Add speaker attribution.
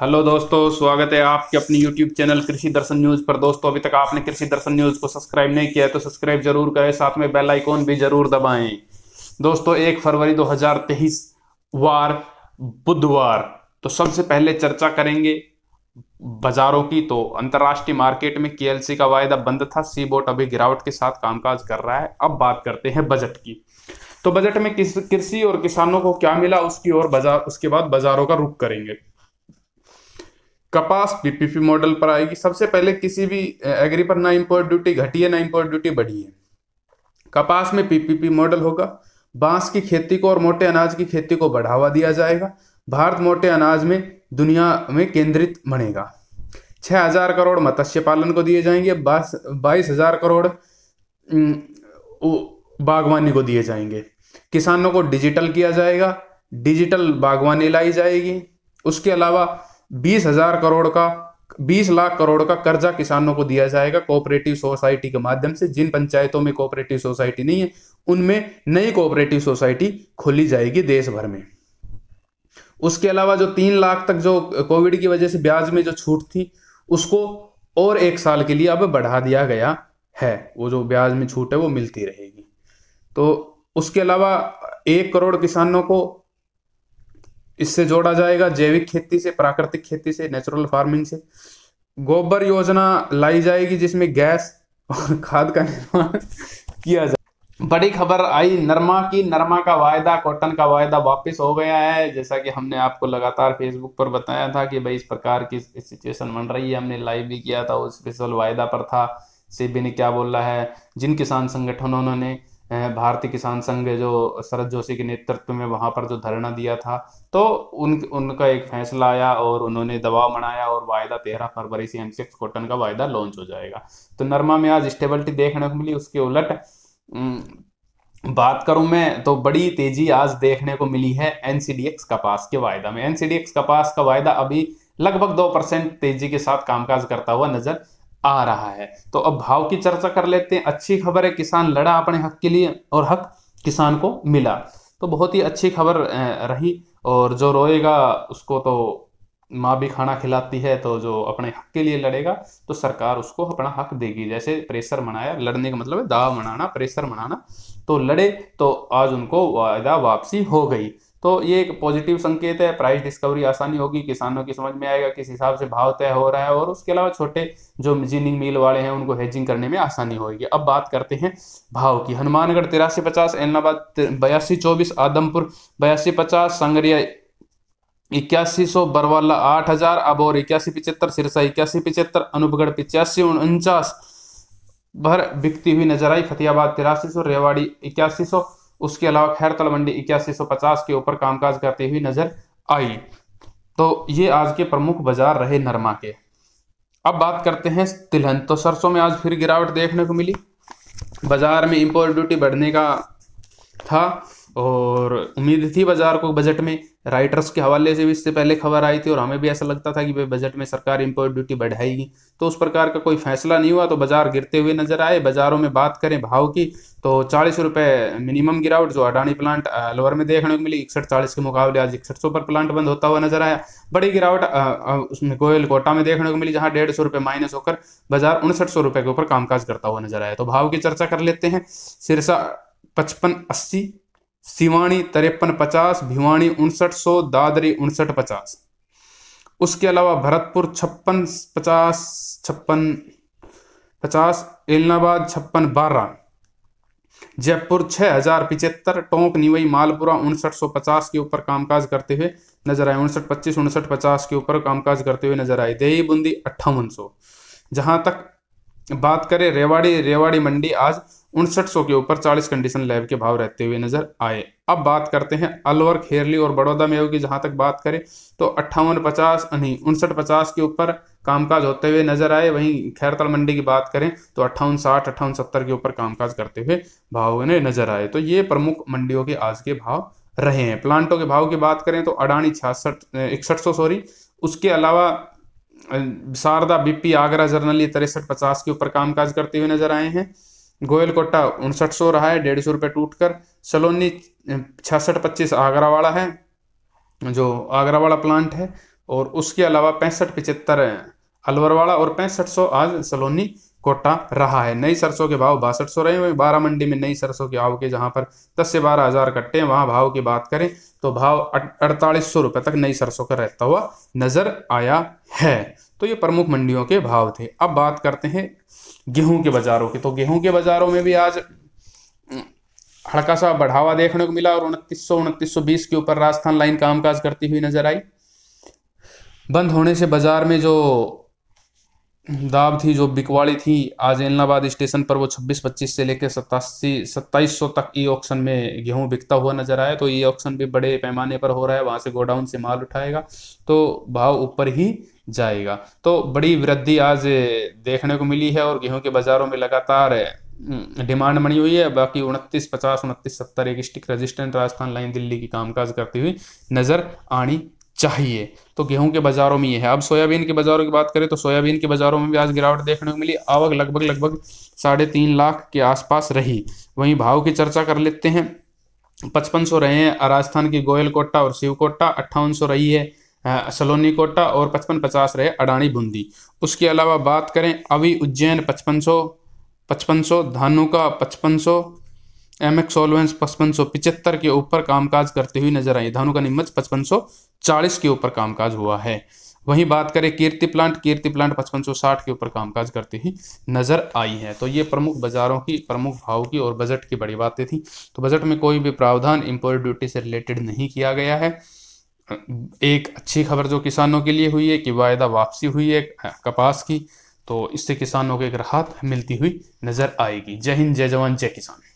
Speaker 1: hello दोस्तों स्वागत है आपके अपने यूट्यूब चैनल कृषि दर्शन न्यूज पर दोस्तों अभी तक आपने कृषि दर्शन न्यूज को सब्सक्राइब नहीं किया है तो सब्सक्राइब जरूर करें साथ में बेल आइकॉन भी जरूर दबाएं दोस्तों एक फरवरी 2023 वार बुधवार तो सबसे पहले चर्चा करेंगे बाजारों की तो अंतर्राष्ट्रीय मार्केट में के का वायदा बंद था सी बोट अभी गिरावट के साथ कामकाज कर रहा है अब बात करते हैं बजट की तो बजट में कृषि और किसानों को क्या मिला उसकी और बाजार उसके बाद बाजारों का रुख करेंगे कपास पीपीपी मॉडल पर आएगी सबसे पहले किसी भी एग्री पर ना इम्पोर्ट ड्यूटी घटी है ना इम्पोर्ट ड्यूटी बढ़ी है कपास में पीपीपी मॉडल होगा बांस की खेती को और मोटे अनाज की खेती को बढ़ावा दिया जाएगा भारत मोटे अनाज में दुनिया में केंद्रित बनेगा छः हजार करोड़ मत्स्य पालन को दिए जाएंगे बाईस हजार करोड़ बागवानी को दिए जाएंगे किसानों को डिजिटल किया जाएगा डिजिटल बागवानी लाई जाएगी उसके अलावा बीस हजार करोड़ का बीस लाख करोड़ का कर्जा किसानों को दिया जाएगा कोऑपरेटिव सोसाइटी के माध्यम से जिन पंचायतों में कोऑपरेटिव सोसाइटी नहीं है उनमें नई कोऑपरेटिव सोसाइटी खोली जाएगी देश भर में उसके अलावा जो तीन लाख तक जो कोविड की वजह से ब्याज में जो छूट थी उसको और एक साल के लिए अब बढ़ा दिया गया है वो जो ब्याज में छूट है वो मिलती रहेगी तो उसके अलावा एक करोड़ किसानों को इससे जोड़ा जाएगा जैविक खेती से प्राकृतिक खेती से नेचुरल फार्मिंग से गोबर योजना लाई जाएगी जिसमें गैस और खाद का निर्माण किया जाए बड़ी खबर आई नरमा की नरमा का वायदा कॉटन का वायदा वापस हो गया है जैसा कि हमने आपको लगातार फेसबुक पर बताया था कि भाई इस प्रकार की सिचुएशन बन रही है हमने लाइव भी किया था उस स्पेशल वायदा पर था सीबी ने क्या बोला है जिन किसान संगठनों ने भारतीय किसान संघ जो शरद जोशी के नेतृत्व में वहां पर जो धरना दिया था तो उन उनका एक फैसला आया और उन्होंने दबाव बनाया और वायदा तेरह फरवरी से एम सिक्स कॉटन का वायदा लॉन्च हो जाएगा तो नरमा में आज स्टेबिलिटी देखने को मिली उसके उलट बात करूं मैं तो बड़ी तेजी आज देखने को मिली है एनसीडीएक्स कपास के वायदा में एनसीडीएक्स कपास का वायदा अभी लगभग दो परसेंट तेजी के साथ कामकाज करता हुआ नजर आ रहा है तो अब भाव की चर्चा कर लेते हैं अच्छी खबर है किसान लड़ा अपने हक के लिए और हक किसान को मिला तो बहुत ही अच्छी खबर रही और जो रोएगा उसको तो माँ भी खाना खिलाती है तो जो अपने हक के लिए लड़ेगा तो सरकार उसको अपना हक देगी जैसे प्रेशर मनाया लड़ने का मतलब है दाव मनाना प्रेशर मनाना तो लड़े तो आज उनको वायदा वापसी हो गई तो ये एक पॉजिटिव संकेत है प्राइस डिस्कवरी आसानी होगी किसानों की समझ में आएगा किस हिसाब से भाव तय हो रहा है और उसके अलावा छोटे जो जीनिंग मिल वाले हैं उनको हेजिंग करने में आसानी होगी अब बात करते हैं भाव की हनुमानगढ़ तिरासी पचास एलनाबाद बयासी चौबीस आदमपुर बयासी पचास संगरिया इक्यासी सौ बरवाला आठ हजार अब और इक्यासी पिचहत्तर सिरसा इक्यासी पिचहत्तर अनुपगढ़ पिचासी उनचास भर बिकती हुई नजर आई फतेहाबाद तिरासी सौ रेवाड़ी इक्यासी सौ उसके अलावा खैर तलवंडी इक्यासी सौ पचास के ऊपर कामकाज करती हुई नजर आई तो ये आज के प्रमुख बाजार रहे नरमा के अब बात करते हैं तिलहन तो सरसों में आज फिर गिरावट देखने को मिली बाजार में इम्पोर्ट ड्यूटी बढ़ने का था और उम्मीद थी बाजार को बजट में राइटर्स के हवाले से भी इससे पहले खबर आई थी और हमें भी ऐसा लगता था कि भाई बजट में सरकार इम्पोर्ट ड्यूटी बढ़ाएगी तो उस प्रकार का कोई फैसला नहीं हुआ तो बाजार गिरते हुए नजर आए बाजारों में बात करें भाव की तो चालीस रुपये मिनिमम गिरावट जो अडानी प्लांट लोअर में देखने को मिली इकसठ चालीस के मुकाबले आज इकसठ सौ पर प्लांट बंद होता हुआ नजर आया बड़ी गिरावट उसमें कोयल कोटा में देखने को मिली जहाँ डेढ़ सौ रुपये माइनस होकर बाजार उनसठ सौ रुपये के ऊपर कामकाज करता हुआ नजर आया तो भाव की चर्चा कर लेते हैं सिरसा पचपन अस्सी सिवाणी तिरपन पचास भिवाणी उनसठ सौ दादरी उनसठ पचास उसके अलावा भरतपुर छप्पन पचास छप्पन पचास एलनाबाद छप्पन बारह जयपुर छः हजार पिचहत्तर टोंक निवई मालपुरा उनसठ सौ पचास के ऊपर कामकाज करते हुए नजर आए उनसठ पच्चीस उनसठ पचास के ऊपर कामकाज करते हुए नजर आए देही बूंदी अट्ठावन सौ जहाँ तक बात करें रेवाड़ी रेवाड़ी मंडी आज उनसठ सौ के ऊपर 40 कंडीशन लैब के भाव रहते हुए नजर आए अब बात करते हैं अलवर खेरली और बड़ौदा में की जहां तक बात करें तो अट्ठावन पचास नहीं उनसठ पचास के ऊपर कामकाज होते हुए नजर आए वहीं खैरतल मंडी की बात करें तो अट्ठावन साठ अट्ठावन सत्तर के ऊपर कामकाज करते हुए भाव ने नजर आए तो ये प्रमुख मंडियों के आज के भाव रहे हैं प्लांटों के भाव की बात करें तो अडानी छियासठ इकसठ सौ सॉरी उसके अलावा शारदा बीपी आगरा जर्नली तिरसठ पचास के ऊपर कामकाज करते हुए नजर आए हैं गोयल कोटा उनसठ सौ रहा है डेढ़ सौ रुपये टूट कर सलोनी छियासठ पच्चीस आगरा वाला है जो आगरा वाला प्लांट है और उसके अलावा पैंसठ पिचहत्तर अलवर वाला और पैंसठ सौ आज सलोनी कोटा रहा है नई सरसों के भाव बासठ सौ रहे हैं बारह मंडी में नई सरसों के भाव के जहाँ पर दस से बारह हज़ार कट्टे हैं वहाँ भाव की बात करें तो भाव अड़तालीस सौ रुपये तक नई सरसों का रहता हुआ नज़र आया है तो ये प्रमुख मंडियों के भाव थे अब बात करते हैं गेहूं के बाज़ारों की तो गेहूं के बाज़ारों में भी आज हड़का हम्म, सा बढ़ावा देखने को मिला और उनतीस सौ उनतीस सौ बीस के ऊपर राजस्थान लाइन कामकाज करती हुई नजर आई बंद होने से बाजार में जो दाब थी जो बिकवाड़ी थी आज इलाहाबाद स्टेशन पर वो छब्बीस पच्चीस से लेकर सतासी सत्ताईस सौ तक ई ऑक्शन में गेहूं बिकता हुआ नजर आया तो ई ऑक्शन भी बड़े पैमाने पर हो रहा है वहां से गोडाउन से माल उठाएगा तो भाव ऊपर ही जाएगा तो बड़ी वृद्धि आज देखने को मिली है और गेहूं के बाज़ारों में लगातार हम्म, डिमांड बनी हुई है बाकी उनतीस पचास उनतीस सत्तर एक स्टिक रजिस्टेंट राजस्थान लाइन दिल्ली की कामकाज करती हुई नज़र आनी चाहिए तो गेहूं के बाज़ारों में ये है अब सोयाबीन के बाज़ारों की बात करें तो सोयाबीन के बाज़ारों में भी आज गिरावट देखने को मिली आवक लगभग लगभग साढ़े तीन लाख के आसपास रही वहीं भाव की चर्चा कर लेते हैं पचपन सौ रहे हैं राजस्थान की गोयल कोटा और शिव कोटा अट्ठावन सौ रही है सलोनी कोटा और पचपन पचास रहे अडानी बूंदी उसके अलावा बात करें अवि उज्जैन पचपन सौ पचपन सौ धानुका पचपन सौ एम एक्स सोलवेंस पचपन सौ पिचहत्तर के ऊपर कामकाज करती हुई नजर आई धानुका नीमच पचपन सौ चालीस के ऊपर कामकाज हुआ है वहीं बात करें कीर्ति प्लांट कीर्ति प्लांट पचपन सौ साठ के ऊपर कामकाज करती हुई नजर आई है तो ये प्रमुख बाजारों की प्रमुख भाव की और बजट की बड़ी बातें थी तो बजट में कोई भी प्रावधान इम्पोर्ट ड्यूटी से रिलेटेड नहीं किया गया है एक अच्छी खबर जो किसानों के लिए हुई है कि वायदा वापसी हुई है कपास की तो इससे किसानों को एक राहत मिलती हुई नज़र आएगी जय हिंद जय जवान जय किसान